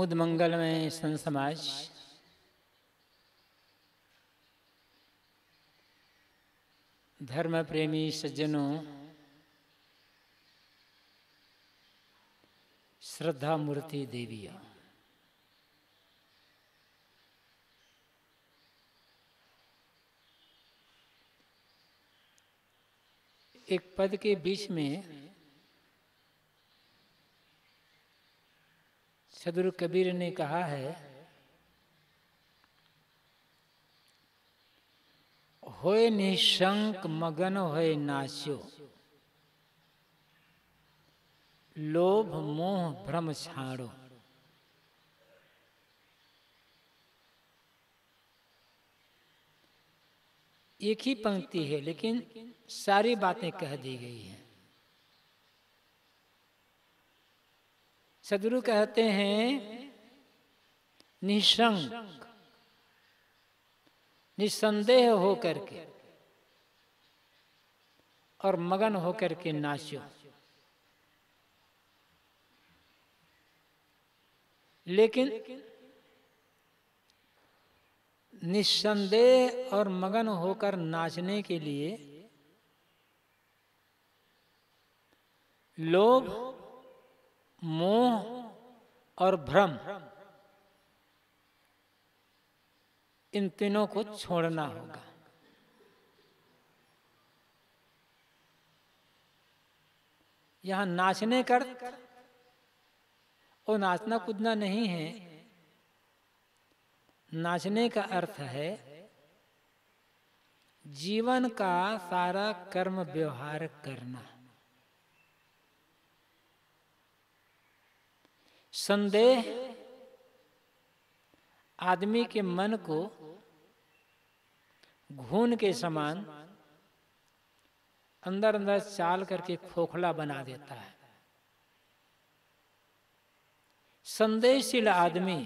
मुद मंगल में सन समाज धर्म प्रेमी सज्जनों श्रद्धा मूर्ति देविया एक पद के बीच में सदगुरु कबीर ने कहा है होए निशंक मगन होए नाच्यो लोभ मोह भ्रम छाड़ो एक ही पंक्ति है लेकिन सारी बातें कह दी गई हैं सदगुरु कहते हैं निशंक निसंदेह होकर के और मगन होकर के नाचो लेकिन निस्संदेह और मगन होकर नाचने के लिए लोग मोह और भ्रम इन तीनों को छोड़ना होगा यहां नाचने कर वो नाचना कूदना नहीं है नाचने का अर्थ है जीवन का सारा कर्म व्यवहार करना संदेह आदमी के मन को घून के समान अंदर अंदर चाल करके खोखला बना देता है संदेहशील आदमी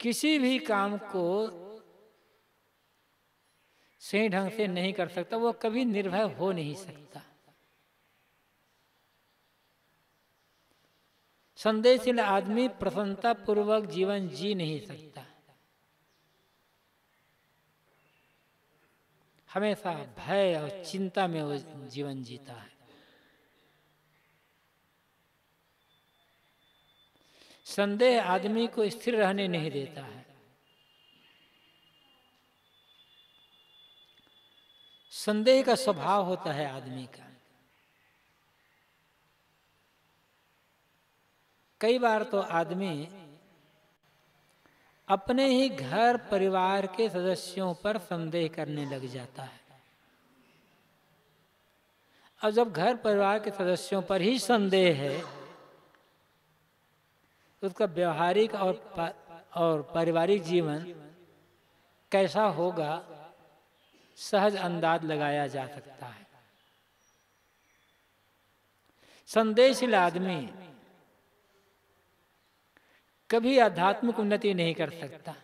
किसी भी काम को सही ढंग से नहीं कर सकता वो कभी निर्भय हो नहीं सकता संदेहशील आदमी प्रसन्नता पूर्वक जीवन जी नहीं सकता हमेशा भय और चिंता में वो जीवन जीता है संदेह आदमी को स्थिर रहने नहीं देता है संदेह का स्वभाव होता है आदमी का कई बार तो आदमी अपने ही घर परिवार के सदस्यों पर संदेह करने लग जाता है अब जब घर परिवार के सदस्यों पर ही संदेह है तो उसका व्यवहारिक और और पारिवारिक जीवन कैसा होगा सहज अंदाज लगाया जा सकता है संदेशशील आदमी कभी आध्यात्मिक उन्नति नहीं कर सकता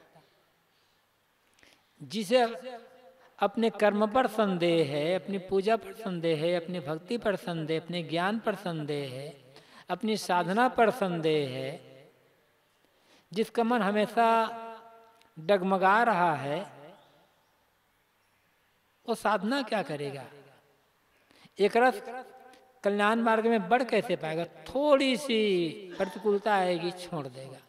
जिसे अपने कर्म पर संदेह है अपनी पूजा पर संदेह है अपनी भक्ति पर संदेह अपने ज्ञान पर संदेह है अपनी साधना पर संदेह है जिसका मन हमेशा डगमगा रहा है वो साधना क्या करेगा एक रस कल्याण मार्ग में बढ़ कैसे पाएगा थोड़ी सी प्रतिकूलता आएगी छोड़ देगा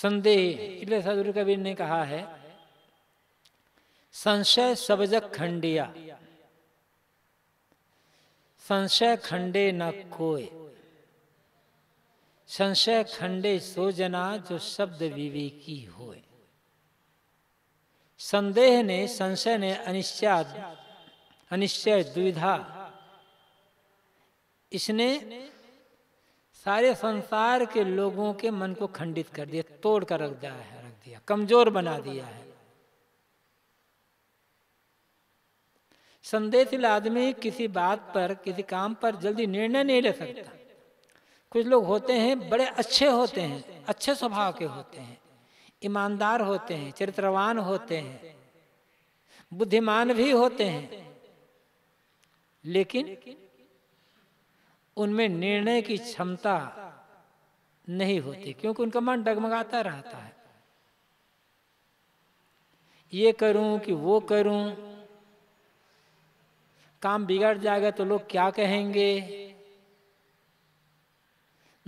संदेह इसलिए साधुर कबीर ने कहा है संशय सबजक खंडिया संशय खंडे न कोय संशय खंडे सो जना जो शब्द विवेकी होए संदेह ने संशय ने अनिश्चय अनिश्चय दुविधा इसने सारे संसार के लोगों के मन को खंडित कर दिया तोड़ कर रख दिया है रख दिया कमजोर बना दिया है संदेहशील आदमी किसी बात पर किसी काम पर जल्दी निर्णय नहीं ले सकता कुछ लोग होते हैं बड़े अच्छे होते हैं अच्छे स्वभाव के होते हैं ईमानदार होते हैं चरित्रवान होते हैं बुद्धिमान भी होते हैं लेकिन उनमें निर्णय की क्षमता नहीं होती क्योंकि उनका मन डगमगाता रहता है ये करूं कि वो करूं काम बिगड़ जाएगा तो लोग क्या कहेंगे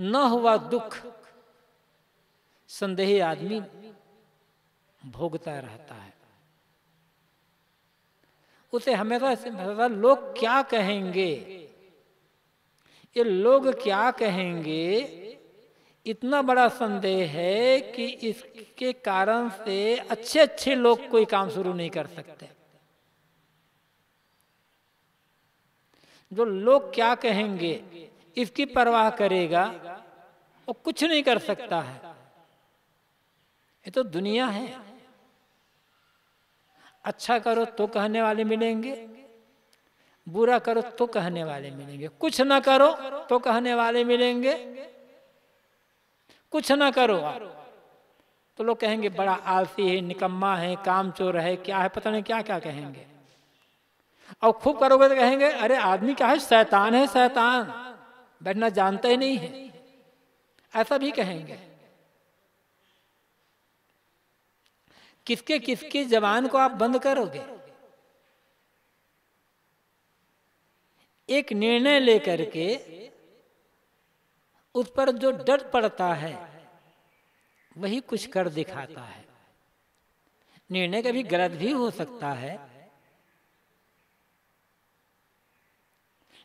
न हुआ दुख संदेही आदमी भोगता रहता है उसे हमेशा लोग क्या कहेंगे ये लोग क्या कहेंगे इतना बड़ा संदेह है कि इसके कारण से अच्छे अच्छे लोग कोई काम शुरू नहीं कर सकते जो लोग क्या कहेंगे इसकी परवाह करेगा वो कुछ नहीं कर सकता है ये तो दुनिया है अच्छा करो तो कहने वाले मिलेंगे बुरा करो तो कहने वाले मिलेंगे कुछ ना करो तो कहने वाले मिलेंगे कुछ ना करो तो लोग कहेंगे बड़ा आलसी है निकम्मा है काम चोर है क्या है पता नहीं क्या क्या कहेंगे और खूब करोगे तो कहेंगे अरे आदमी क्या है शैतान है शैतान बैठना जानता ही नहीं है ऐसा भी कहेंगे किसके किसकी जबान को आप बंद करोगे एक निर्णय लेकर के उस पर जो डर पड़ता है वही कुछ कर दिखाता है निर्णय कभी गलत भी हो सकता है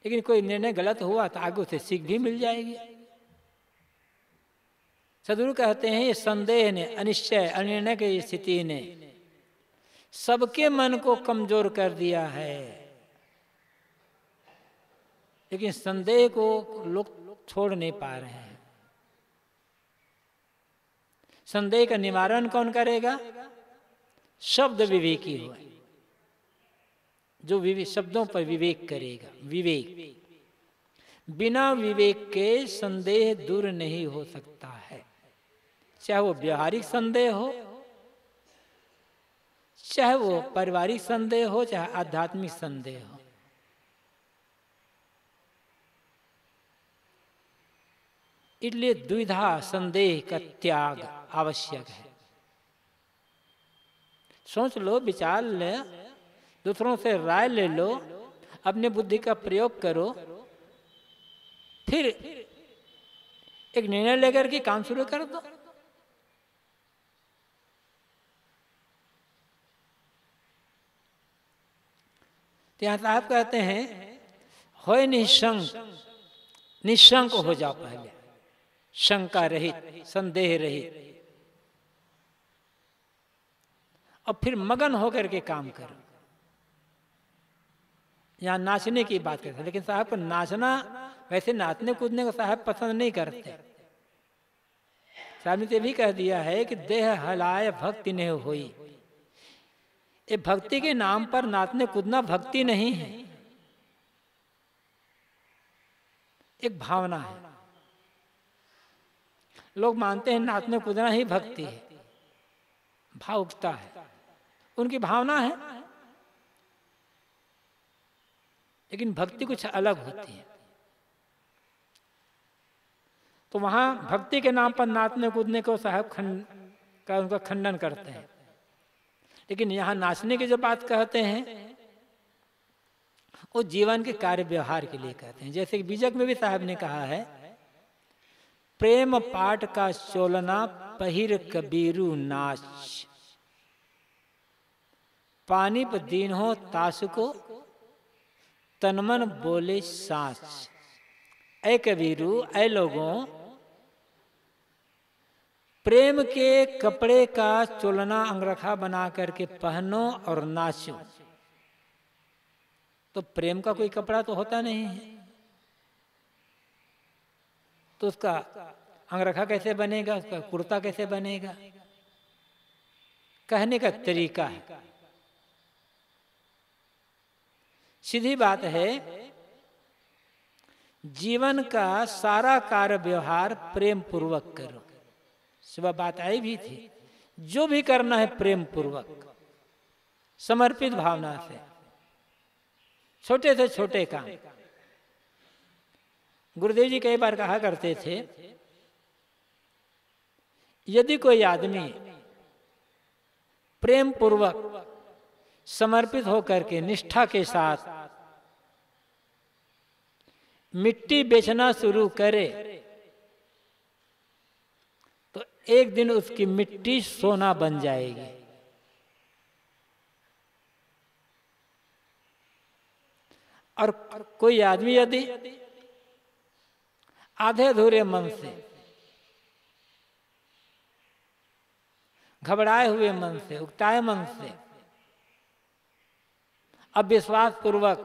लेकिन कोई निर्णय गलत हुआ तो आगे से सीख भी मिल जाएगी सदगुरु कहते हैं ये संदेह ने अनिश्चय अनिर्णय की स्थिति ने सबके मन को कमजोर कर दिया है लेकिन संदेह को लोग छोड़ नहीं पा रहे हैं संदेह का निवारण कौन करेगा शब्द विवेकी हुआ जो विवेक शब्दों पर विवेक करेगा विवेक बिना विवेक के संदेह दूर नहीं हो सकता है चाहे वो व्यवहारिक संदेह हो चाहे वो पारिवारिक संदेह हो चाहे आध्यात्मिक संदेह हो इसलिए द्विधा संदेह का त्याग आवश्यक है सोच लो विचार ले दूसरों से राय ले लो अपने बुद्धि का प्रयोग करो फिर एक निर्णय लेकर के काम शुरू कर दो तो यहां साहब कहते हैं हो निशंक निशंक हो जाओ पहले शंका रहित संदेह रहित अब फिर मगन होकर के काम करो यहां नाचने की बात करते लेकिन साहब को नाचना वैसे नाचने कूदने को साहब पसंद नहीं करते साहब ने तो भी कह दिया है कि देह हलाय भक्ति ने हुई ये भक्ति के नाम पर नाचने कूदना भक्ति नहीं है एक भावना है लोग मानते हैं में कूदना ही भक्ति है भाव उठता है उनकी भावना है लेकिन भक्ति कुछ अलग होती है तो वहां भक्ति के नाम पर नाचने कूदने को साहब खंड का उनका खंडन करते हैं लेकिन यहाँ नाचने की जो बात कहते हैं वो जीवन के कार्य व्यवहार के लिए कहते हैं जैसे बीजक में भी साहब ने कहा है प्रेम पाठ का चोलना पहिर कबीरू नाच पानी पर दीन हो तास को तनमन बोले सांस ऐ कबीरू ऐ लोगों प्रेम के कपड़े का चोलना अंगरखा बना करके पहनो और नाचो तो प्रेम का कोई कपड़ा तो होता नहीं है तो उसका अंगरखा कैसे बनेगा उसका कुर्ता कैसे बनेगा कहने का तरीका है सीधी बात है जीवन का सारा कार्य व्यवहार प्रेम पूर्वक करो सुबह बात आई भी थी जो भी करना है प्रेम पूर्वक समर्पित भावना से छोटे से छोटे काम गुरुदेव जी कई बार कहा करते थे यदि कोई आदमी प्रेम पूर्वक समर्पित होकर के निष्ठा के साथ मिट्टी बेचना शुरू करे तो एक दिन उसकी मिट्टी सोना बन जाएगी और कोई आदमी यदि आधे अधूरे मन से घबराए हुए मन से उगताए मन से अब विश्वास पूर्वक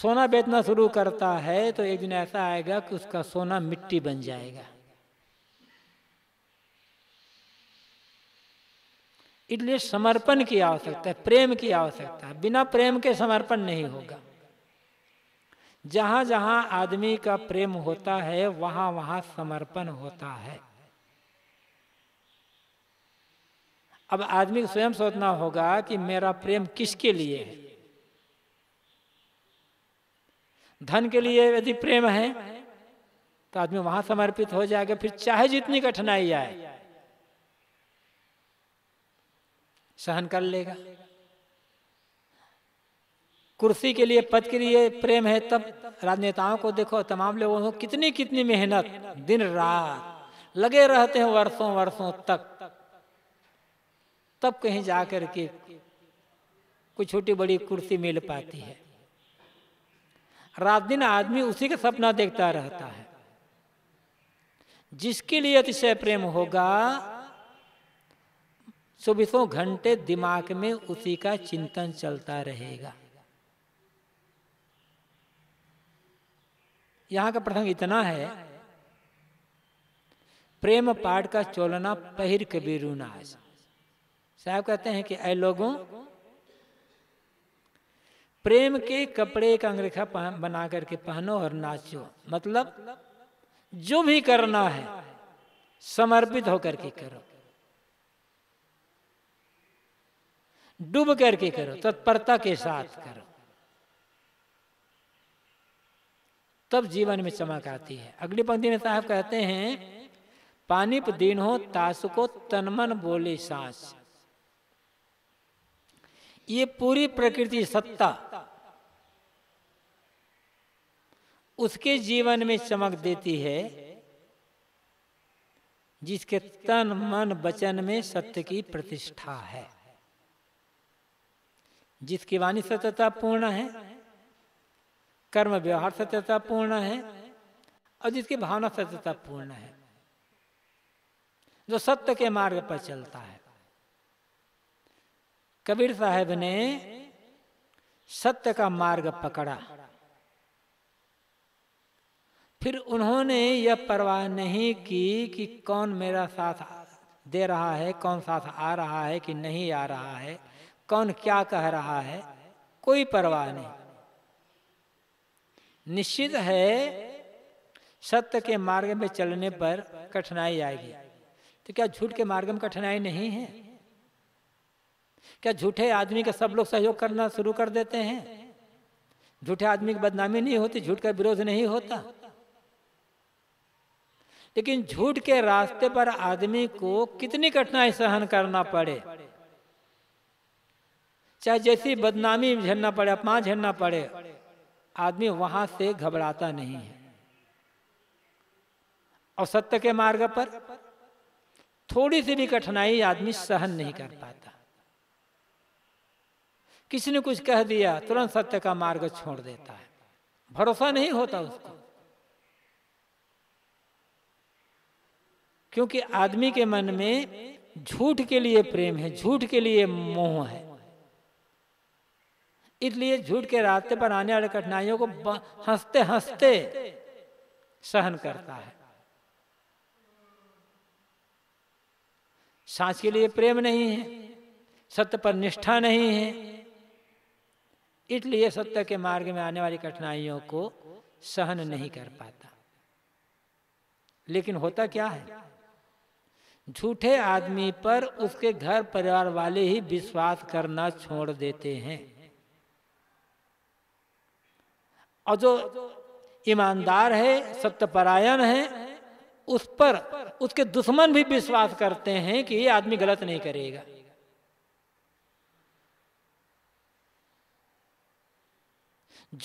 सोना बेचना शुरू करता है तो एक दिन ऐसा आएगा कि उसका सोना मिट्टी बन जाएगा इसलिए समर्पण की आवश्यकता है प्रेम की आवश्यकता है बिना प्रेम के समर्पण नहीं होगा जहां जहां आदमी का प्रेम होता है वहां वहां समर्पण होता है अब आदमी को स्वयं सोचना होगा कि मेरा प्रेम किसके लिए है धन के लिए यदि प्रेम है तो आदमी वहां समर्पित हो जाएगा फिर चाहे जितनी कठिनाई आए सहन कर लेगा कुर्सी के लिए पद के लिए प्रेम है तब राजनेताओं को देखो तमाम लोगों को कितनी कितनी मेहनत दिन रात लगे रहते हैं वर्षों वर्षों तक तब कहीं जा कर के कोई छोटी बड़ी कुर्सी मिल पाती है रात दिन आदमी उसी का सपना देखता रहता है जिसके लिए अतिशय प्रेम होगा चौबीसों घंटे दिमाग में उसी का चिंतन चलता रहेगा यहां का प्रसंग इतना है प्रेम पाठ का चोलना पहिर कबीर नाज साहब कहते हैं कि ऐ लोगों प्रेम के कपड़े का अंगरेखा बना करके पहनो और नाचो मतलब जो भी करना है समर्पित होकर के करो डूब करके करो तत्परता के साथ करो तब जीवन में चमक आती है अगली पंक्ति में साहब कहते हैं पानिप दिन हो को तनमन बोले सांस ये पूरी प्रकृति सत्ता उसके जीवन में चमक देती है जिसके तन मन वचन में सत्य की प्रतिष्ठा है जिसकी वाणी सत्यता पूर्ण है कर्म व्यवहार सत्यता पूर्ण है और जिसकी भावना सत्यता पूर्ण है जो सत्य के मार्ग पर चलता है कबीर साहब ने सत्य का मार्ग पकड़ा फिर उन्होंने यह परवाह नहीं की कि कौन मेरा साथ दे रहा है कौन साथ आ रहा है कि नहीं आ रहा है कौन क्या कह रहा है कोई परवाह नहीं निश्चित है सत्य के मार्ग में चलने पर कठिनाई आएगी तो क्या झूठ के मार्ग में कठिनाई नहीं है क्या झूठे आदमी का सब लोग सहयोग करना शुरू कर देते हैं झूठे आदमी की बदनामी नहीं होती झूठ का विरोध नहीं होता लेकिन झूठ के रास्ते पर आदमी को कितनी कठिनाई सहन करना पड़े चाहे जैसी बदनामी झेलना पड़े अपमान झेलना पड़े आदमी वहां से घबराता नहीं है और सत्य के मार्ग पर थोड़ी सी भी कठिनाई आदमी सहन नहीं कर पाता किसी ने कुछ कह दिया तुरंत सत्य का मार्ग छोड़ देता है भरोसा नहीं होता उसको क्योंकि आदमी के मन में झूठ के लिए प्रेम है झूठ के लिए मोह है इसलिए झूठ के रास्ते पर आने वाले कठिनाइयों को हंसते हंसते सहन करता है सांस के लिए प्रेम नहीं है सत्य पर निष्ठा नहीं है इसलिए सत्य के मार्ग में आने वाली कठिनाइयों को सहन नहीं कर पाता लेकिन होता क्या है झूठे आदमी पर उसके घर परिवार वाले ही विश्वास करना छोड़ देते हैं और जो ईमानदार है सत्यपरायण है उस पर उसके दुश्मन भी विश्वास करते हैं कि ये आदमी गलत नहीं करेगा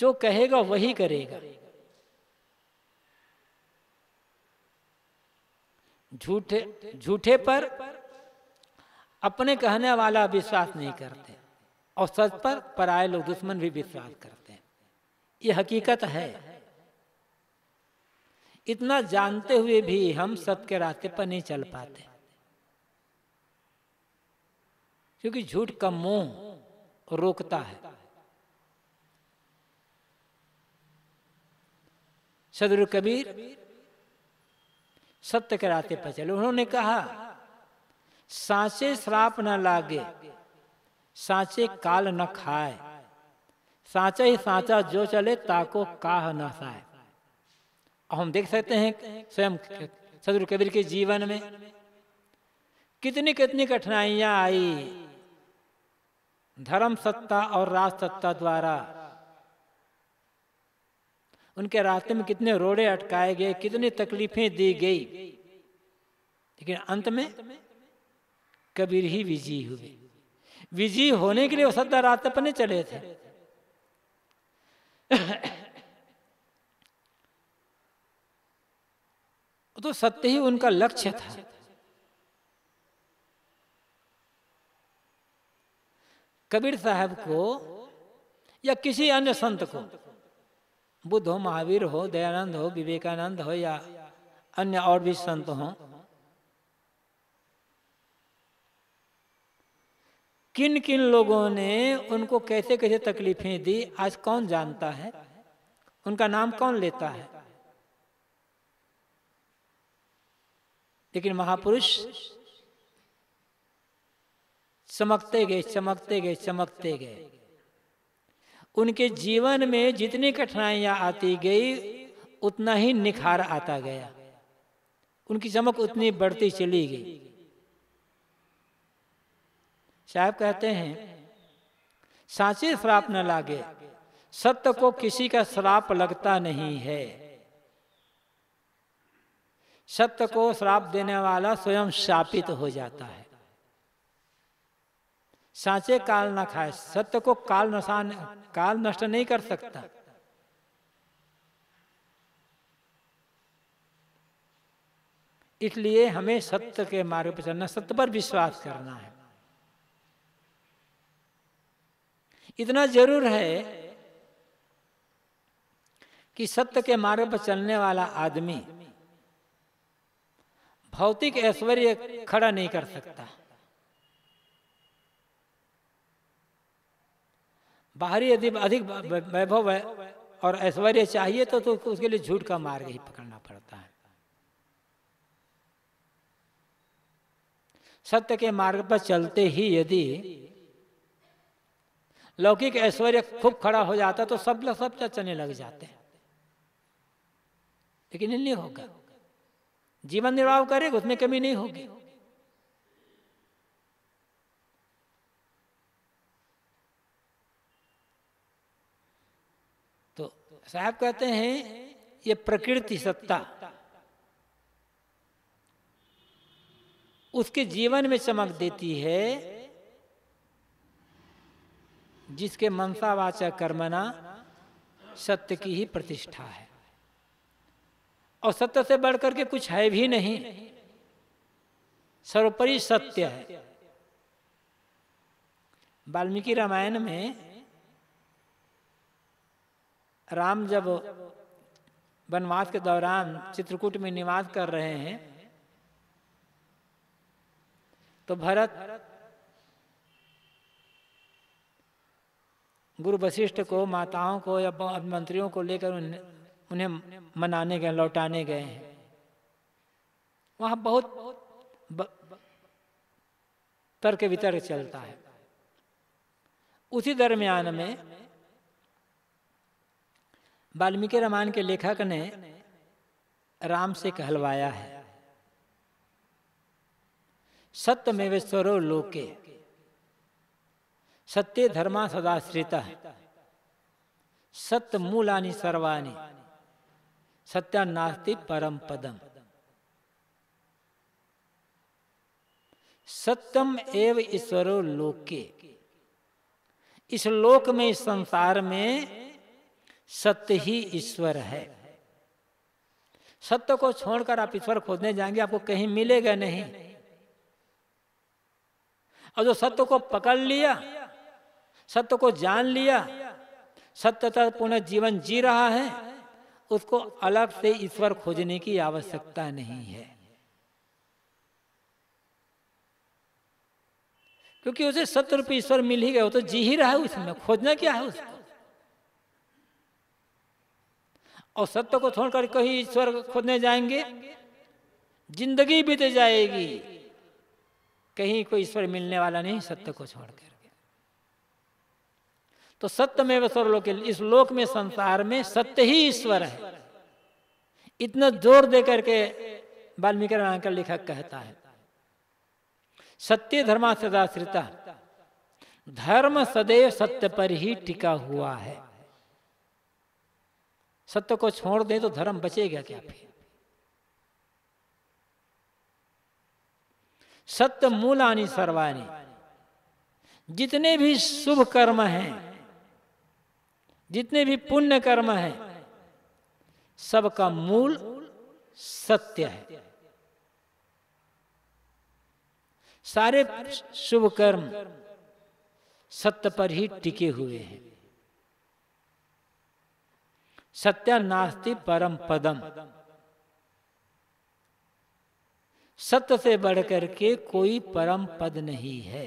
जो कहेगा वही करेगा झूठे झूठे पर अपने कहने वाला विश्वास नहीं करते और सच पर पराए लोग दुश्मन भी विश्वास करते ये हकीकत है इतना जानते हुए भी हम सत्य के रास्ते पर नहीं चल पाते क्योंकि झूठ का मोह रोकता है सदर कबीर सत्य के रास्ते पर चले उन्होंने कहा सांचे श्राप न लागे सांचे काल न खाए साचा ही साचा जो चले ताको का नसा और हम देख सकते हैं स्वयं सदर कबीर के जीवन में कितनी कितनी कठिनाइया आई धर्म सत्ता और राज सत्ता द्वारा उनके रास्ते में कितने रोड़े अटकाए गए कितनी तकलीफें दी गई लेकिन अंत में कबीर ही विजयी हुए विजयी होने के लिए वो सदा रास्ते पर नहीं चले थे तो सत्य ही उनका लक्ष्य था कबीर साहब को या किसी अन्य संत को बुद्ध हो महावीर हो दयानंद हो विवेकानंद हो या अन्य और भी संत हो किन किन लोगों ने उनको कैसे कैसे तकलीफें दी आज कौन जानता है उनका नाम कौन लेता है लेकिन महापुरुष चमकते गए चमकते गए चमकते गए उनके जीवन में जितनी कठिनाइयां आती गई उतना ही निखार आता गया उनकी चमक उतनी बढ़ती चली गई साहब कहते हैं सांचे श्राप न लागे सत्य को किसी का श्राप लगता नहीं है सत्य को श्राप देने वाला स्वयं शापित हो जाता है सांचे काल ना खाए सत्य को काल नशान काल नष्ट नहीं कर सकता इसलिए हमें सत्य के मार्ग पर चलना सत्य पर विश्वास करना है इतना जरूर है कि सत्य के मार्ग पर चलने वाला आदमी भौतिक ऐश्वर्य खड़ा नहीं कर सकता बाहरी यदि अधिक वैभव है और ऐश्वर्य चाहिए तो, तो उसके लिए झूठ का मार्ग ही पकड़ना पड़ता है सत्य के मार्ग पर चलते ही यदि लौकिक ऐश्वर्य खूब खड़ा हो जाता तो सब लोग सब चने लग जाते हैं लेकिन नहीं होगा जीवन निर्वाह करेगा उसमें कमी नहीं होगी तो साहब कहते हैं ये प्रकृति सत्ता उसके जीवन में चमक देती है जिसके मनसावाचक कर्मना सत्य की ही प्रतिष्ठा है और सत्य से बढ़ करके कुछ है भी नहीं सर्वोपरि सत्य है वाल्मीकि रामायण में राम जब वनवास के दौरान चित्रकूट में निवास कर रहे हैं तो भरत गुरु वशिष्ठ को माताओं को या मंत्रियों को लेकर उन्हें मनाने गए लौटाने गए हैं वहां बहुत तर्क वितर्क चलता है उसी दरमियान में वाल्मीकि रामायण के लेखक ने राम से कहलवाया है वे स्वरो लोके सत्य धर्मा सदाश्रिता सत्य मूलानी सर्वानी सत्यानास्ति परम पदम सत्यम एव ईश्वरो लोके इस लोक में इस संसार में सत्य ही ईश्वर है सत्य को छोड़कर आप ईश्वर खोदने जाएंगे आपको कहीं मिलेगा नहीं और जो सत्य को पकड़ लिया सत्य को जान लिया सत्यतः पुनः जीवन जी रहा है उसको अलग से ईश्वर खोजने की आवश्यकता नहीं है क्योंकि उसे सत्य रूपये ईश्वर मिल ही गया वो तो जी ही रहा है उसमें खोजना क्या है उसको और सत्य को छोड़कर कहीं ईश्वर खोजने जाएंगे जिंदगी बीत जाएगी कहीं कोई ईश्वर मिलने वाला नहीं सत्य को छोड़कर तो सत्य सत्यमेव स्वरलोक इस लोक में संसार में सत्य ही ईश्वर है इतना जोर दे करके वाल्मीकि का लेखक कहता है सत्य धर्मा सदाश्रिता धर्म सदैव सत्य पर ही टिका हुआ है सत्य को छोड़ दे तो धर्म बचेगा क्या फिर सत्य मूलानी सर्वानी जितने भी शुभ कर्म हैं जितने भी पुण्य कर्म है सबका मूल सत्य है सारे शुभ कर्म सत्य पर ही टिके हुए हैं नास्ति परम पदम सत्य से बढ़कर के कोई परम पद नहीं है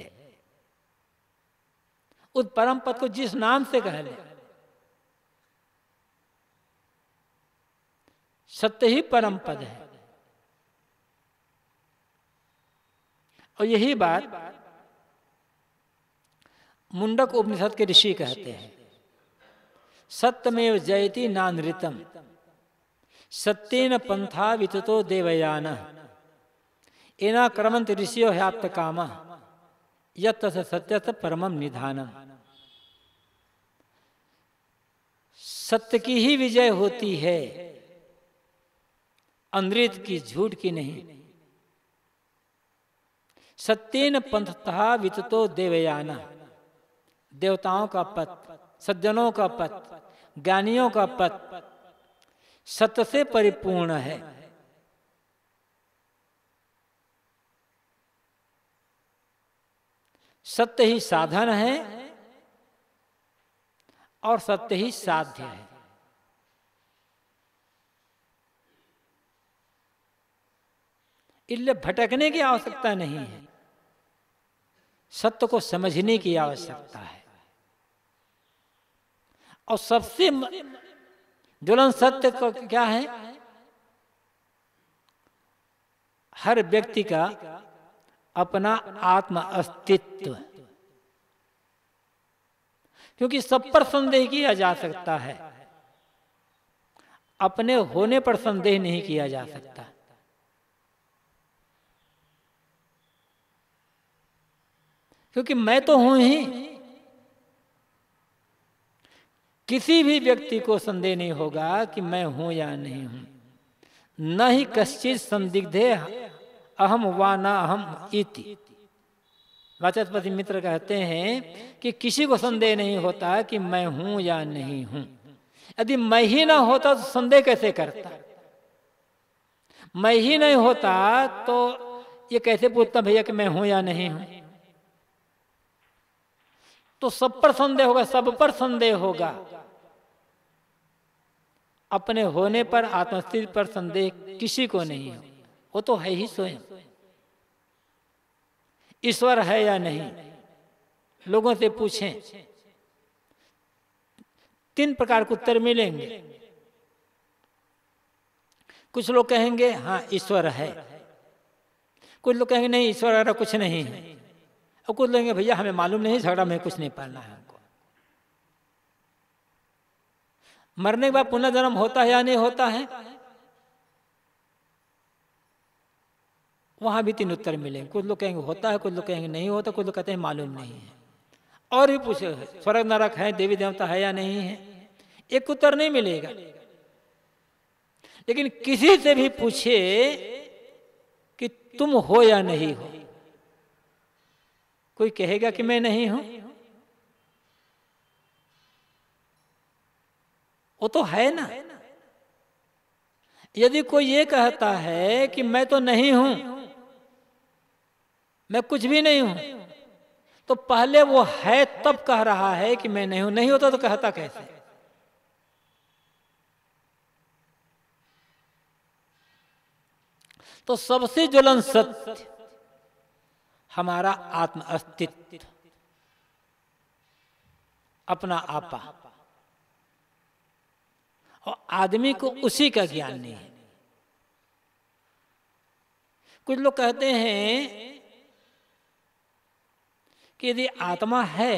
उस परम पद को जिस नाम से कह ले सत्य ही परम पद है और यही बात मुंडक उपनिषद के ऋषि कहते हैं सत्यमेव जयति नानृतम सत्येन पंथा विततो देवयान एना क्रमंत ऋषियो है काम यत्य सत्य परमम निधानम सत्य की ही विजय होती है अमृत की झूठ की नहीं सत्यन पंथता विततो देवयाना देवताओं का पथ सज्जनों का पथ ज्ञानियों का पथ सत्य से परिपूर्ण है सत्य ही साधन है और सत्य ही साध्य है इसलिए भटकने की आवश्यकता नहीं है सत्य को समझने की आवश्यकता है और सबसे ज्वलन सत्य को क्या है हर व्यक्ति का अपना आत्म अस्तित्व क्योंकि सब पर संदेह किया जा सकता है अपने होने पर संदेह नहीं किया जा सकता क्योंकि मैं तो हूं ही किसी भी व्यक्ति को संदेह नहीं होगा कि मैं हूं या नहीं हूं न ही कश्चित संदिग्धे अहम वा न अहम इति वाचस्पति मित्र कहते हैं कि किसी को संदेह नहीं होता कि मैं हूं या नहीं हूं यदि मैं ही ना होता तो संदेह कैसे करता मैं ही नहीं होता तो ये कैसे पूछता भैया कि मैं हूं या नहीं हूं तो सब पर संदेह होगा सब पर संदेह होगा अपने होने पर आत्मस्थिति पर संदेह किसी को नहीं हो वो तो है ही स्वयं ईश्वर है या नहीं लोगों से पूछें तीन प्रकार के उत्तर मिलेंगे कुछ लोग कहेंगे हाँ ईश्वर है कुछ लोग कहेंगे नहीं ईश्वर अरा कुछ नहीं है और कुछ लेंगे भैया हमें मालूम नहीं झगड़ा में कुछ नहीं पालना है हमको मरने के बाद पुनर्जन्म होता है या नहीं होता है वहां भी तीन उत्तर मिलेंगे कुछ लोग कहेंगे होता है कुछ लोग कहेंगे नहीं होता कुछ लोग कहते हैं मालूम नहीं है और भी पूछे स्वर्ग नरक है देवी देवता है या नहीं है एक उत्तर नहीं मिलेगा लेकिन किसी से भी पूछे कि तुम हो या नहीं हो कोई कहेगा कि मैं नहीं हूं वो तो है ना यदि कोई ये कहता है कि मैं तो नहीं हूं मैं कुछ भी नहीं हूं तो पहले वो है तब कह रहा है कि मैं नहीं हूं नहीं होता तो कहता कैसे तो सबसे ज्वलन सत्य हमारा आत्म अस्तित्व अपना आपा और आदमी को उसी का ज्ञान नहीं है कुछ लोग कहते हैं कि यदि आत्मा है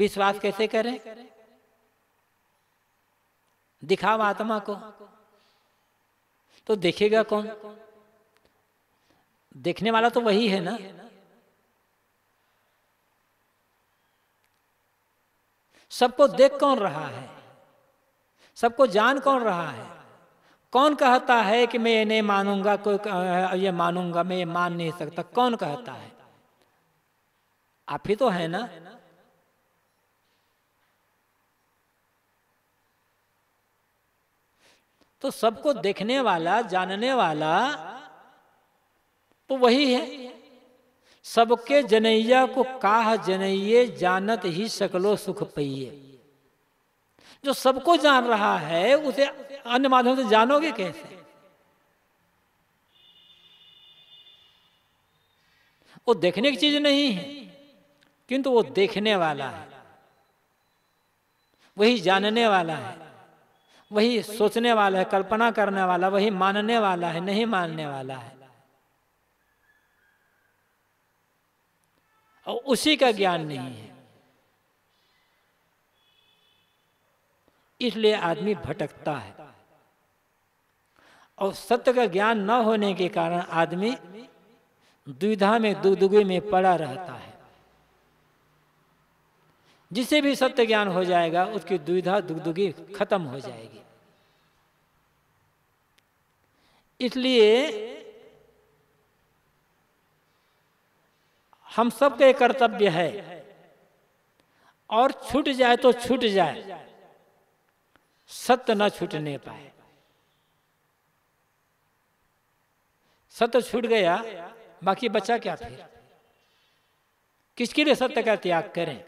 विश्वास कैसे करें दिखाओ आत्मा को तो देखेगा कौन देखने वाला तो वही है ना सबको देख कौन रहा है सबको जान कौन रहा है कौन कहता है कि मैं ये नहीं मानूंगा कोई ये मानूंगा मैं ये मान नहीं सकता कौन कहता है आप ही तो है ना तो सबको देखने वाला जानने वाला तो वही है सबके जनैया को काह जनैये जानत ही सकलो सुख पहिए जो सबको जान रहा है उसे अन्य माध्यम से जानोगे कैसे वो देखने की चीज नहीं है किंतु वो देखने वाला है वही जानने वाला है वही सोचने वाला है कल्पना करने वाला वही मानने वाला है नहीं मानने वाला है और उसी का ज्ञान नहीं है इसलिए आदमी भटकता है और सत्य का ज्ञान न होने के कारण आदमी दुविधा में दुदुगे में पड़ा रहता है जिसे भी सत्य ज्ञान हो जाएगा उसकी दुविधा दुगदुगी खत्म हो जाएगी इसलिए हम सब का कर्तव्य है और छूट जाए तो छूट जाए सत्य न छूटने पाए सत्य छूट गया बाकी बचा क्या फिर किसके लिए सत्य का त्याग करें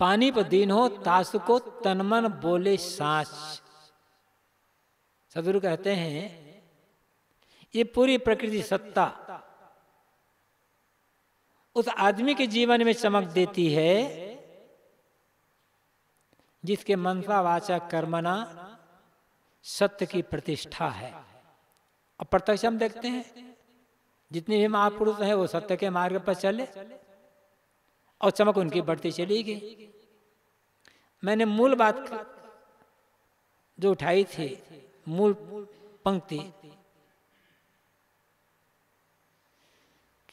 पानी पर दिन हो तास को तनमन बोले सास सदगुरु कहते हैं ये पूरी प्रकृति सत्ता उस आदमी के जीवन में चमक देती है जिसके मनसा वाचा कर्मना सत्य की प्रतिष्ठा है अब प्रत्यक्ष हम देखते हैं जितने भी महापुरुष हैं वो सत्य के मार्ग पर चले और चमक उनकी बढ़ती चली गई मैंने मूल बात जो उठाई थी मूल पंक्ति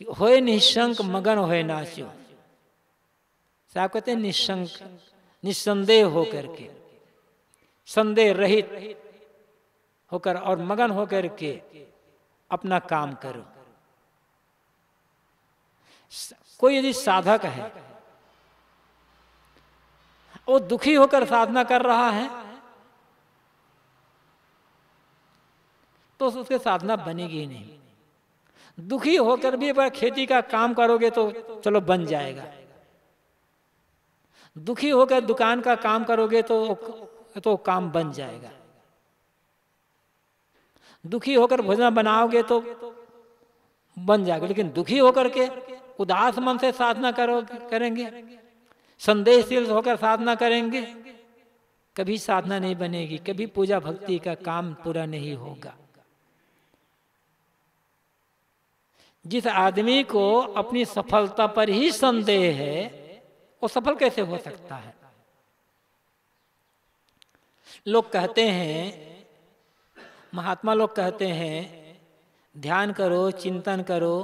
कि होए निशंक मगन होए नाचो साहब कहते निशंक निसंदेह होकर के संदेह रहित होकर और मगन होकर के अपना काम करो कोई यदि साधक है वो दुखी होकर साधना कर रहा है तो उसके साधना बनेगी नहीं दुखी होकर भी अगर खेती का काम करोगे तो चलो बन जाएगा दुखी होकर दुकान का काम करोगे तो तो काम बन जाएगा दुखी होकर भोजन बनाओगे तो बन जाएगा लेकिन दुखी होकर के उदास मन से साधना करो करेंगे संदेहशील होकर साधना करेंगे कभी साधना नहीं बनेगी कभी पूजा भक्ति का काम पूरा नहीं होगा जिस आदमी को अपनी सफलता पर ही संदेह है वो सफल कैसे हो सकता है लोग कहते हैं महात्मा लोग कहते हैं ध्यान करो चिंतन करो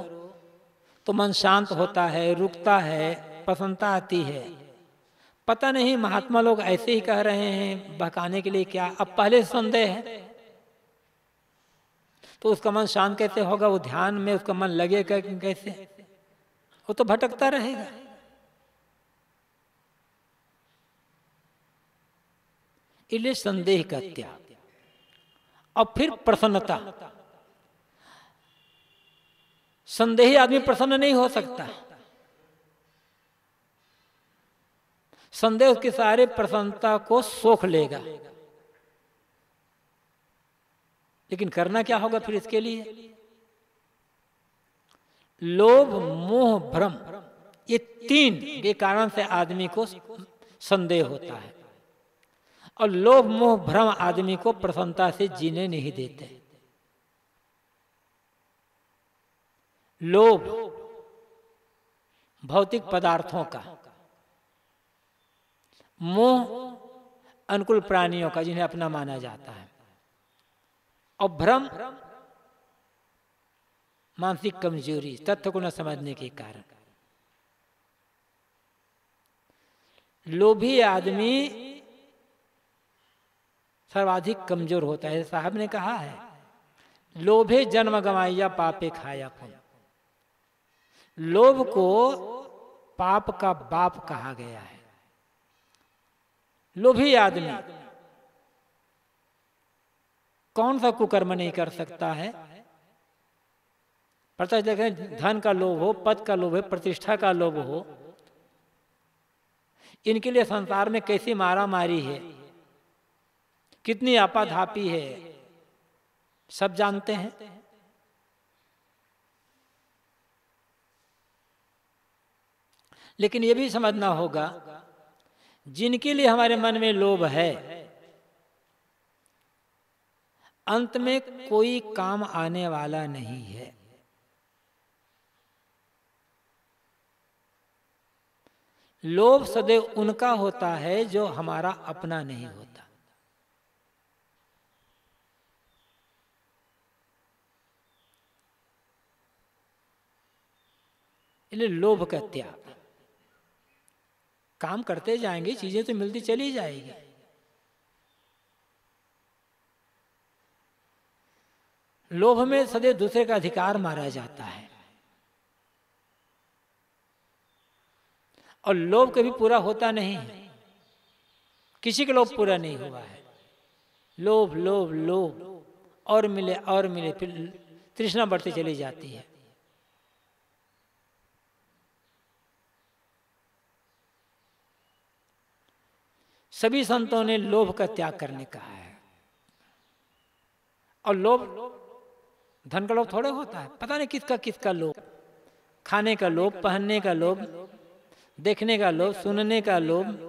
तो मन शांत होता है रुकता है प्रसन्नता आती है पता नहीं महात्मा लोग ऐसे ही कह रहे हैं बहकाने के लिए क्या अब पहले संदेह है तो उसका मन शांत कैसे होगा वो ध्यान में उसका मन लगेगा कैसे वो तो भटकता रहेगा इसलिए संदेह का त्याग और फिर प्रसन्नता संदेही आदमी प्रसन्न नहीं हो सकता संदेह उसकी सारे प्रसन्नता को सोख लेगा लेकिन करना क्या होगा फिर इसके लिए लोभ मोह भ्रम ये तीन के कारण से आदमी को संदेह होता है और लोभ मोह भ्रम आदमी को प्रसन्नता से जीने नहीं देते लोभ भौतिक पदार्थों का मोह अनुकूल प्राणियों का जिन्हें अपना माना जाता है और भ्रम मानसिक कमजोरी तथ्य को न समझने के कारण लोभी आदमी सर्वाधिक कमजोर होता है साहब ने कहा है लोभे जन्म गवाइया पापे खाया पुन लोभ को पाप का बाप कहा गया है लोभी आदमी कौन सा कुकर्म नहीं कर सकता है प्रत्यक्ष देखें धन का लोभ हो पद का लोभ हो प्रतिष्ठा का लोभ हो इनके लिए संसार में कैसी मारा मारी है कितनी आपाधापी है सब जानते हैं लेकिन यह भी समझना होगा जिनके लिए हमारे मन में लोभ है अंत में कोई काम आने वाला नहीं है लोभ सदैव उनका होता है जो हमारा अपना नहीं होता इसलिए लोभ का त्याग काम करते जाएंगे चीजें तो मिलती चली जाएगी लोभ में सदैव दूसरे का अधिकार मारा जाता है और लोभ कभी पूरा होता नहीं है किसी का लोभ पूरा नहीं हुआ है लोभ लोभ लोभ और मिले और मिले फिर तृष्णा बढ़ती चली जाती है सभी संतों ने लोभ का त्याग करने कहा है और लोभ धन का लोभ थोड़ा होता है पता नहीं किसका किसका लोभ खाने का लोभ पहनने का लोभ देखने का लोभ सुनने का लोभ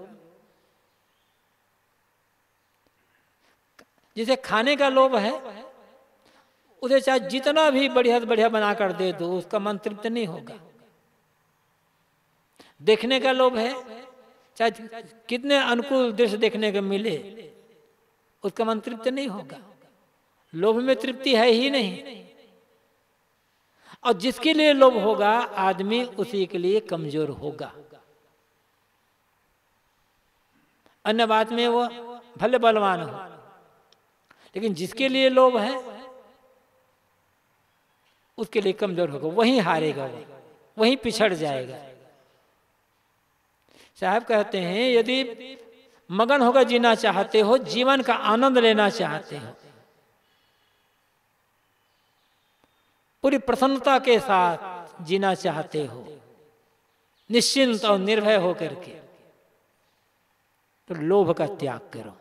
जिसे खाने का लोभ है उसे चाहे जितना भी बढ़िया से बढ़िया बना कर दे दो उसका मन तृप्त नहीं होगा देखने का लोभ है चाहे कितने अनुकूल दृश्य देखने को मिले उसका मन तृप्त नहीं होगा लोभ में तृप्ति है ही नहीं और जिसके लिए लोभ होगा आदमी उसी के लिए कमजोर होगा अन्य बात में वो भले बलवान हो लेकिन जिसके लिए लोभ है उसके लिए कमजोर होगा वही हारेगा वो वही पिछड़ जाएगा साहब कहते हैं यदि मगन होगा जीना चाहते हो जीवन का आनंद लेना चाहते हो पूरी प्रसन्नता के साथ जीना चाहते हो निश्चिंत और निर्भय होकर के तो लोभ का त्याग करो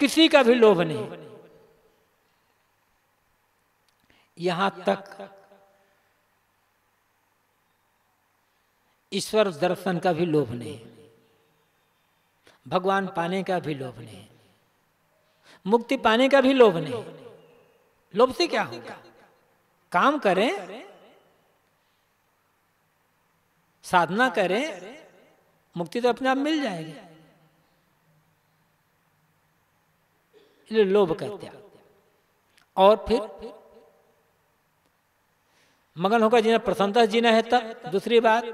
किसी का भी लोभ नहीं यहां तक ईश्वर दर्शन का भी लोभ नहीं भगवान पाने का भी लोभ नहीं मुक्ति पाने का भी लोभ नहीं लोभ से क्या होगा काम करें साधना करें मुक्ति तो अपने आप मिल जाएगी इसलिए लोभ का त्याग और फिर मगन होकर जीना प्रसन्नता जीना है तब दूसरी बात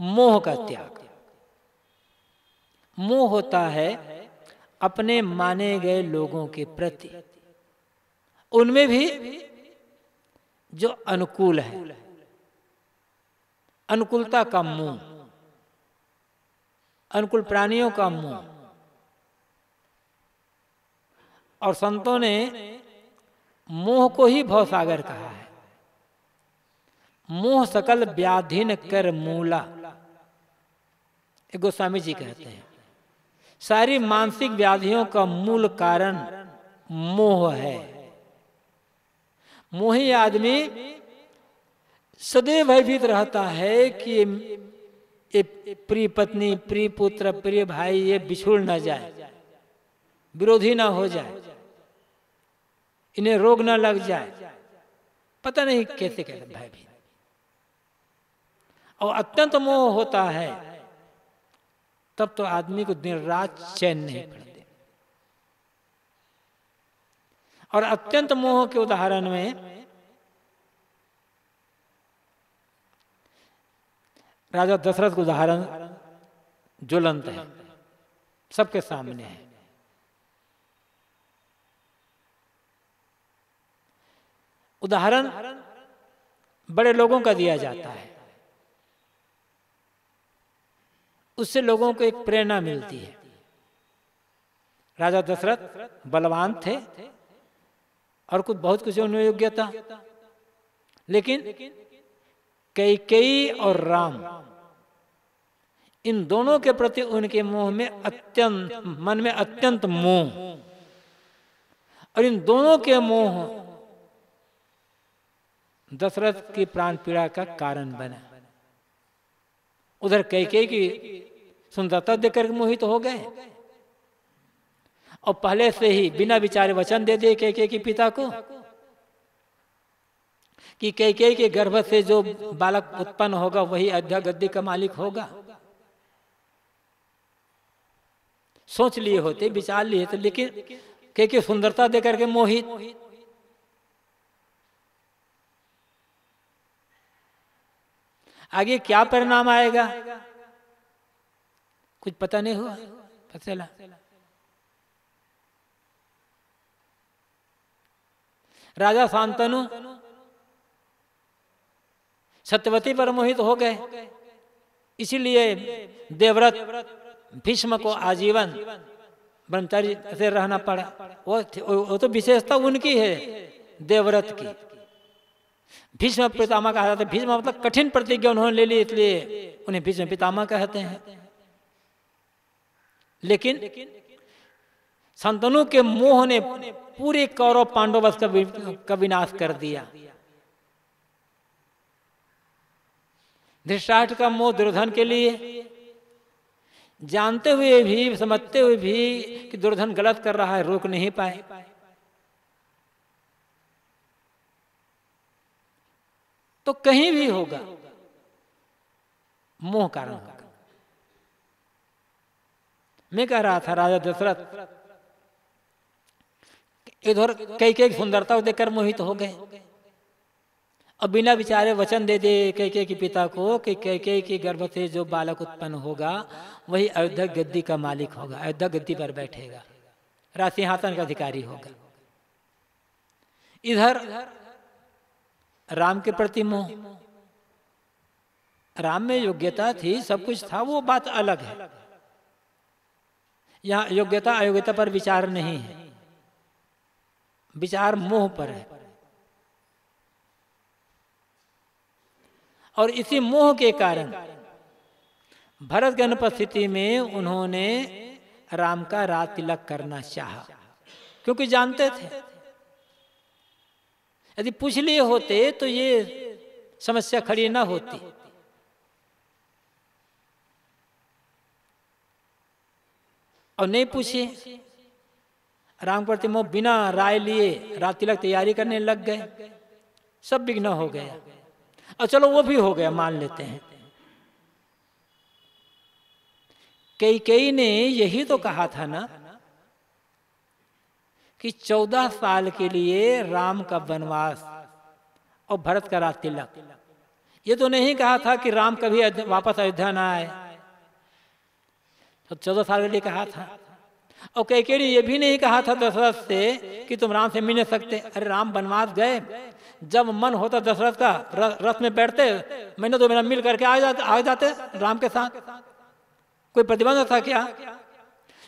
मोह का त्याग मोह होता है अपने माने गए लोगों के प्रति उनमें भी जो अनुकूल है अनुकूलता का मुंह अनुकूल प्राणियों का मुंह और संतों ने मोह को ही भवसागर कहा है मोह सकल व्याधीन कर मूला गोस्वामी जी कहते हैं सारी मानसिक व्याधियों का मूल कारण मोह है मोही आदमी सदैव भयभीत रहता है कि ये प्रिय पत्नी प्रिय पुत्र प्रिय भाई ये बिछुड़ ना जाए विरोधी ना हो जाए इन्हें रोग ना लग जाए पता नहीं कैसे कैसे भयभीत और अत्यंत मोह होता है तब तो आदमी को दिन रात चैन नहीं पड़ता और अत्यंत मोह के उदाहरण में राजा दशरथ का उदाहरण ज्वलंत है सबके सामने है उदाहरण बड़े लोगों का दिया जाता है उससे लोगों को एक प्रेरणा मिलती है राजा दशरथ बलवान थे और कुछ बहुत कुछ उन्हें योग्यता लेकिन कई कई और राम इन दोनों के प्रति उनके मोह में अत्यंत मन में अत्यंत मोह और इन दोनों के मोह दशरथ की प्राण पीड़ा का कारण बना उधर कई कई की सुंदरता देखकर मोहित हो गए और पहले से ही बिना विचारे वचन दे दिए कैके के पिता को कि कैके के गर्भ से जो बालक उत्पन्न होगा वही अध्या गद्दी का मालिक होगा सोच लिए होते विचार लिए थे लेकिन कैके सुंदरता देकर के मोहित आगे क्या परिणाम आएगा कुछ पता नहीं हुआ पता चला राजा शांतनु सत्यवती पर मोहित हो गए इसीलिए देवव्रत भीष्म को आजीवन ब्रह्मचारी से रहना पड़ा वो वो तो विशेषता उनकी है देवव्रत की भीष्म पितामह कहा जाता है भीष्म मतलब कठिन प्रतिज्ञा उन्होंने ले ली इसलिए उन्हें भीष्म पितामह कहते हैं लेकिन संतनु के मोह ने पूरे कौरव पांडव का विनाश कर दिया धृष्टाष्ट का मोह दुर्धन के लिए जानते हुए भी समझते हुए भी कि दुर्धन गलत कर रहा है रोक नहीं पाए तो कहीं भी होगा मोह कारण होगा मैं कह रहा था राजा दशरथ इधर कई कई सुंदरता को देखकर मोहित हो गए अब बिना विचारे वचन दे दे कैके के पिता को कि कैके के गर्भ से जो बालक उत्पन्न होगा वही अयोध्या गद्दी का मालिक होगा अयोध्या गद्दी पर बैठेगा रासिंहासन का अधिकारी होगा इधर राम के प्रति मोह राम में योग्यता थी सब कुछ था वो बात अलग है यहाँ योग्यता अयोग्यता पर विचार नहीं है विचार मोह पर है और इसी मोह के कारण भरत की अनुपस्थिति में उन्होंने राम का रात तिलक करना चाहा क्योंकि जानते थे यदि पूछ लिए होते तो ये समस्या खड़ी ना होती और नहीं पूछे राम प्रतिमो बिना राय लिए रात तिलक तैयारी करने लग गए सब विघ्न हो गया और चलो वो भी हो गया मान लेते हैं कई कई ने यही तो कहा था ना कि चौदह साल के लिए राम का वनवास और भरत का रात तिलक ये तो नहीं कहा था कि राम कभी वापस अयोध्या ना आए तो चौदह साल के लिए कहा था और कैकेड़ी ये भी नहीं कहा था दशरथ से कि तुम राम से मिल नहीं सकते अरे राम बनवास गए जब मन होता दशरथ का रथ में बैठते मैंने तो मेरा मिल करके आ जाते आ जाते राम के साथ कोई प्रतिबंध था क्या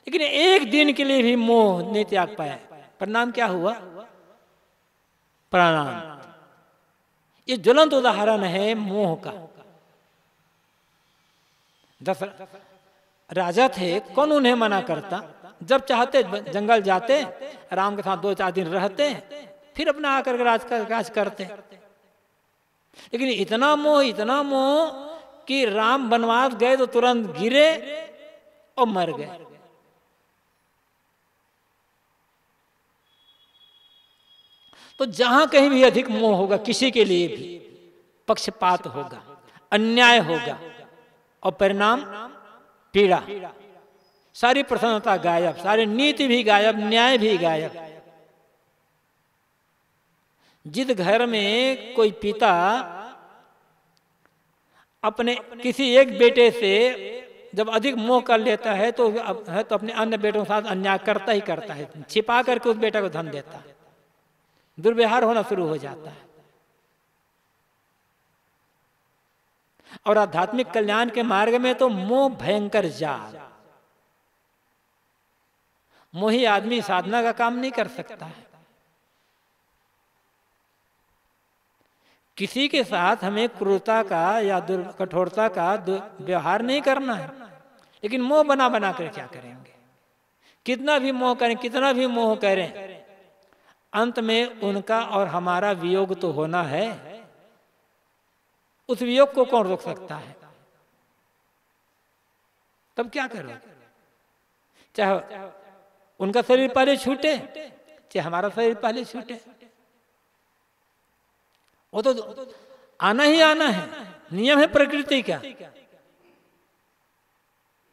लेकिन एक दिन के लिए भी मोह नहीं त्याग पाया प्रणाम क्या हुआ प्रणाम ये ज्वलंत उदाहरण है मोह का दशरथ राजा थे कौन उन्हें मना करता जब चाहते जंगल जाते राम के साथ दो चार दिन रहते फिर अपना आकर के राज राज करते लेकिन इतना मोह इतना मोह कि राम बनवास गए तो तुरंत गिरे और मर गए तो जहां कहीं भी अधिक मोह होगा किसी के लिए भी पक्षपात होगा अन्याय होगा और परिणाम पीड़ा सारी प्रसन्नता गायब सारी नीति भी गायब न्याय भी गायब जिस घर में कोई पिता अपने किसी एक बेटे से जब अधिक मोह कर लेता है तो है तो अपने अन्य बेटों के साथ अन्याय करता ही करता है छिपा करके उस बेटा को धन देता है दुर्व्यवहार होना शुरू हो जाता है और आध्यात्मिक कल्याण के मार्ग में तो मोह भयंकर जाल मोही आदमी साधना का काम नहीं कर सकता है किसी के साथ हमें क्रूरता का या कठोरता का व्यवहार नहीं करना है लेकिन मोह बना बना कर क्या करेंगे कितना भी मोह करें कितना भी मोह करें अंत में उनका और हमारा वियोग तो होना है उस वियोग को कौन रोक सकता है तब क्या करो चाहे उनका शरीर पहले छूटे चाहे हमारा शरीर पहले छूटे वो तो आना ही आना है नियम है प्रकृति का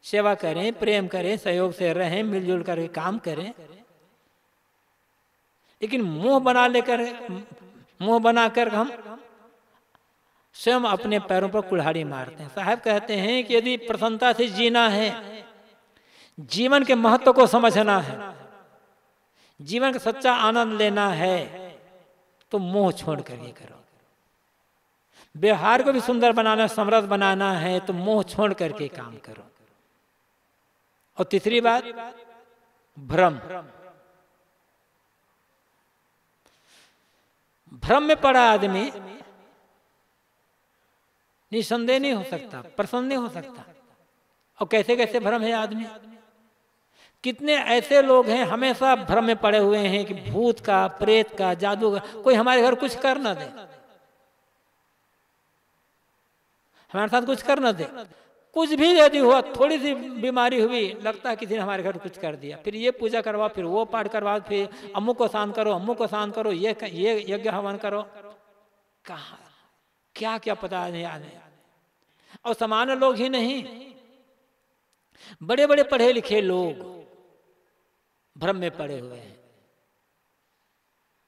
सेवा करें प्रेम करें सहयोग से रहें मिलजुल कर काम करें लेकिन मुंह बना लेकर मुंह बनाकर हम स्वयं अपने पैरों पर कुल्हाड़ी मारते हैं साहब कहते हैं कि यदि प्रसन्नता से जीना है जीवन के महत्व को समझना है जीवन का सच्चा आनंद लेना है तो मोह छोड़ करके करो व्यवहार को भी सुंदर बनाना समृद्ध बनाना है तो मोह छोड़ करके काम करो और तीसरी बात भ्रम भ्रम में पड़ा आदमी निसंदेह नहीं हो सकता प्रसन्न नहीं हो सकता और कैसे कैसे भ्रम है आदमी कितने ऐसे लोग हैं हमेशा भ्रम में पड़े हुए हैं कि भूत का प्रेत का जादू का कोई हमारे घर कुछ कर ना दे हमारे साथ कुछ कर ना दे कुछ भी यदि हुआ थोड़ी सी बीमारी हुई लगता है किसी ने हमारे घर कुछ कर दिया फिर ये पूजा करवाओ फिर वो पाठ करवाओ फिर अम्मू को शांत करो अम्मू को शांत करो ये ये यज्ञ हवन करो कहा क्या क्या पता नहीं आने और सामान्य लोग ही नहीं बड़े बड़े पढ़े लिखे लोग भ्रम में पड़े हुए हैं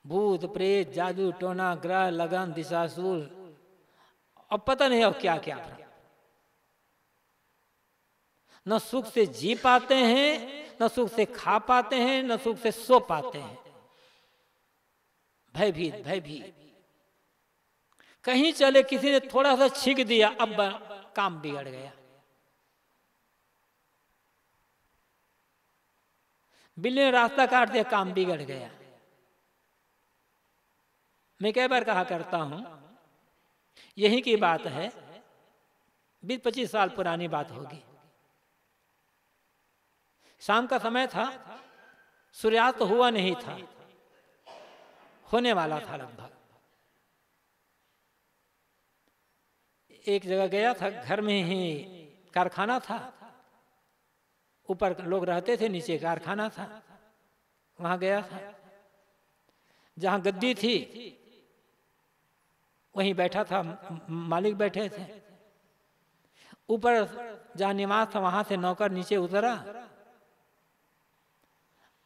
भूत प्रेत जादू टोना ग्रह लगन दिशासूर अब पता नहीं अब क्या क्या भ्रम न सुख से जी पाते हैं न सुख से खा पाते हैं न सुख से सो पाते हैं भयभीत भयभीत कहीं चले किसी ने थोड़ा सा छींक दिया अब काम बिगड़ गया बिल्ली ने रास्ता काट दिया काम बिगड़ गया मैं कई बार कहा करता हूं यही की बात है बीस पच्चीस साल पुरानी बात होगी शाम का समय था सूर्यास्त तो हुआ नहीं था होने वाला था लगभग एक जगह गया था घर में ही कारखाना था ऊपर लोग रहते थे नीचे कारखाना था वहां गया था जहां गद्दी थी वहीं बैठा था मालिक बैठे थे ऊपर जहाँ निवास था वहां से नौकर नीचे उतरा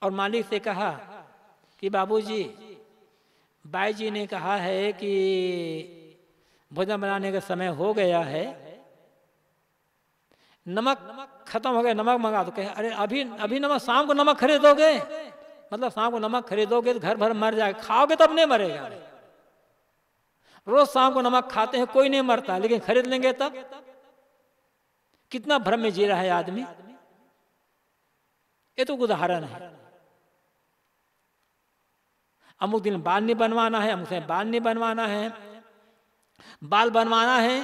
और मालिक से कहा कि बाबूजी बाई जी ने कहा है कि भोजन बनाने का समय हो गया है नमक खत्म हो गया नमक मंगा दो तो कहे अरे अभी अभी नमक शाम को नमक खरीदोगे मतलब शाम को नमक खरीदोगे तो घर भर मर जाएगा खाओगे तब नहीं मरेगा रोज शाम को नमक खाते हैं कोई नहीं मरता लेकिन खरीद लेंगे तब कितना भ्रम में जी रहा है आदमी ये तो उदाहरण है अमुक दिन बाल नहीं बनवाना है अमुक बाल नहीं बनवाना है बाल बनवाना है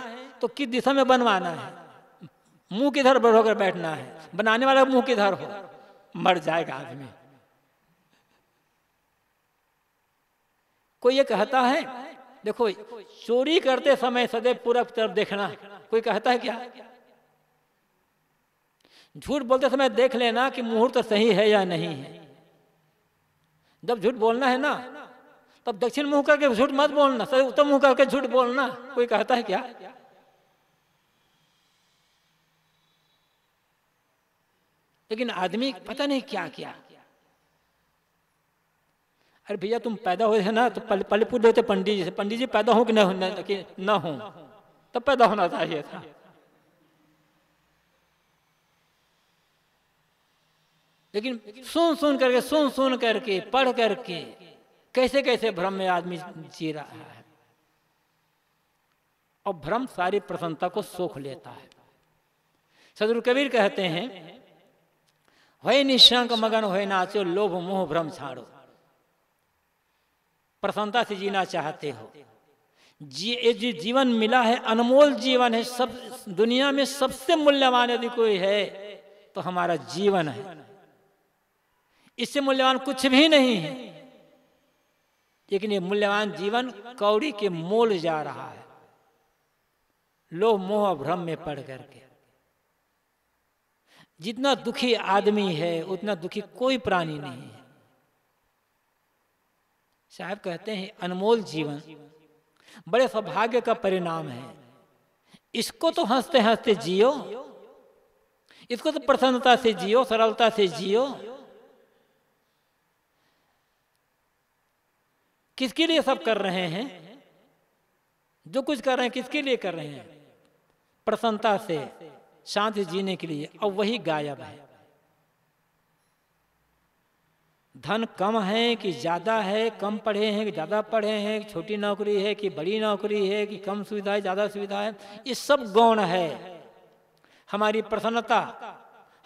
तो किस दिशा में बनवाना है मुंह किधर बढ़ होकर बैठना है बनाने वाला मुंह किधर हो मर जाएगा आदमी कोई ये कहता है देखो चोरी करते समय सदैव पूरब तरफ देखना कोई कहता है क्या झूठ बोलते समय देख लेना कि मुहूर्त तो सही है या नहीं है जब झूठ बोलना है ना तब दक्षिण मुंह करके झूठ मत बोलना सर उत्तर मुंह करके झूठ बोलना कोई कहता है क्या लेकिन आदमी पता नहीं क्या क्या अरे भैया तुम पैदा हुए ना तो पल पल पूछ लेते पंडित जी से पंडित जी पैदा हो कि न हो कि न हो तो पैदा होना चाहिए था लेकिन सुन सुन करके सुन सुन करके पढ़ करके कैसे कैसे भ्रम में आदमी जी रहा है और भ्रम सारी प्रसन्नता को सोख लेता है सदुर कबीर कहते हैं હોય નિશંક મगन હોય नाचो लोभ मोह भ्रम छाड़ो प्रसन्नता से जीना चाहते हो जी ये जो जीवन मिला है अनमोल जीवन है सब दुनिया में सबसे मूल्यवान यदि कोई है तो हमारा जीवन है इससे मूल्यवान कुछ भी नहीं है लेकिन ये मूल्यवान जीवन कौड़ी के मोल जा रहा है लोह मोह भ्रम में पड़ करके जितना दुखी आदमी है उतना दुखी कोई प्राणी नहीं है साहब कहते हैं अनमोल जीवन बड़े सौभाग्य का परिणाम है इसको तो हंसते हंसते जियो इसको तो प्रसन्नता से जियो सरलता से जियो किसके लिए सब कर रहे हैं जो कुछ कर रहे हैं किसके लिए कर रहे हैं प्रसन्नता से शांत जीने के लिए और वही गायब है धन कम है कि ज़्यादा है कम पढ़े हैं कि ज़्यादा पढ़े हैं कि छोटी नौकरी है कि बड़ी नौकरी है कि कम सुविधा है ज़्यादा सुविधा है ये सब गौण है हमारी प्रसन्नता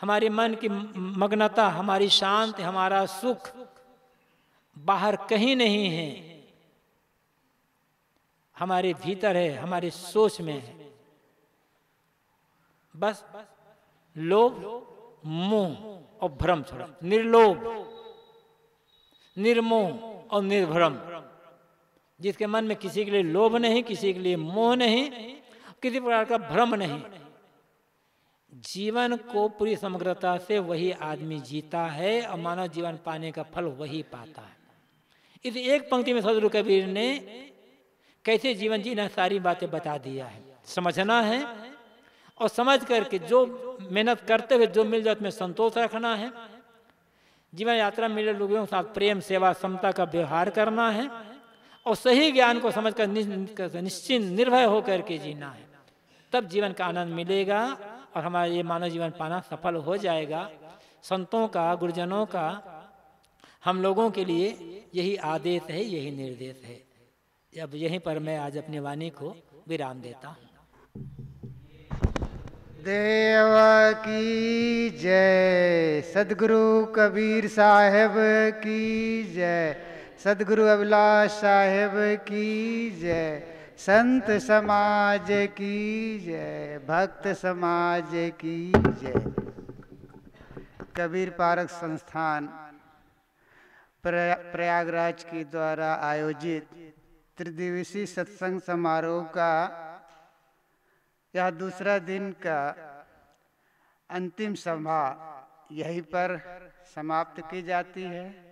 हमारे मन की मग्नता हमारी शांति हमारा सुख बाहर कहीं नहीं है हमारे भीतर है हमारे सोच में है बस लोभ मोह और भ्रम छोड़ा निर्लोभ निर्मोह और निर्भ्रम जिसके मन में किसी के लिए लोभ नहीं किसी के लिए मोह नहीं किसी प्रकार का भ्रम नहीं जीवन को पूरी समग्रता से वही आदमी जीता है और मानव जीवन पाने का फल वही पाता है इस एक पंक्ति में सदरु कबीर ने कैसे जीवन जीना सारी बातें बता दिया है समझना है और समझ करके जो मेहनत करते हुए जो मिल जाए उसमें संतोष रखना है जीवन यात्रा मिले लोगों के साथ प्रेम सेवा समता का व्यवहार करना है और सही ज्ञान को समझ कर निश्चिंत निर्भय होकर के जीना है तब जीवन का आनंद मिलेगा और हमारा ये मानव जीवन पाना सफल हो जाएगा संतों का गुरुजनों का हम लोगों के लिए यही आदेश है यही निर्देश है अब यहीं पर मैं आज अपनी वाणी को विराम देता हूँ देव की जय सदगुरु कबीर साहेब की जय सदगुरु अभिलाष साहेब की जय संत समाज की जय भक्त समाज की जय कबीर पारक संस्थान प्रया, प्रयागराज के द्वारा आयोजित त्रिदिवसीय सत्संग समारोह का यह दूसरा दिन का अंतिम सभा यहीं पर समाप्त की जाती है